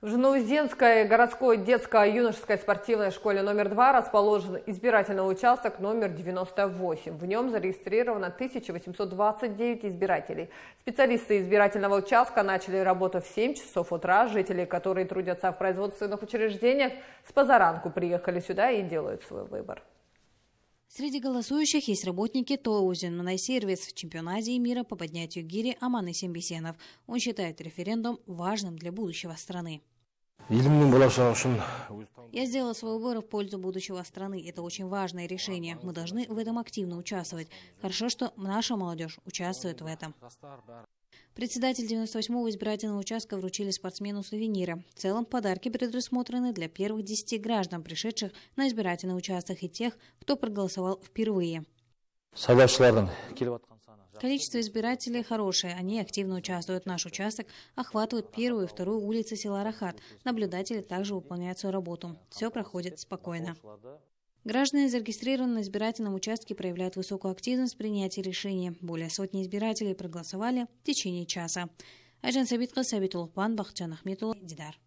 В Жанаузенской городской детско-юношеской спортивной школе номер 2 расположен избирательный участок номер 98. В нем зарегистрировано 1829 избирателей. Специалисты избирательного участка начали работу в 7 часов утра. Жители, которые трудятся в производственных учреждениях, с позаранку приехали сюда и делают свой выбор. Среди голосующих есть работники ТОУ «Земной сервис» в чемпионате мира по поднятию гири Аманы Сембисенов. Он считает референдум важным для будущего страны. Я сделала свой выбор в пользу будущего страны. Это очень важное решение. Мы должны в этом активно участвовать. Хорошо, что наша молодежь участвует в этом. Председатель 98-го избирательного участка вручили спортсмену сувениры. В целом подарки предусмотрены для первых 10 граждан, пришедших на избирательный участок и тех, кто проголосовал впервые. Количество избирателей хорошее, они активно участвуют. Наш участок охватывает первую и вторую улицы села Рахат. Наблюдатели также выполняют свою работу. Все проходит спокойно. Граждане, зарегистрированные на избирательном участке, проявляют высокую активность в принятии решения. Более сотни избирателей проголосовали в течение часа. Айжан Сабитка, Сабитулпан, Бахчан Ахметула, Дидар.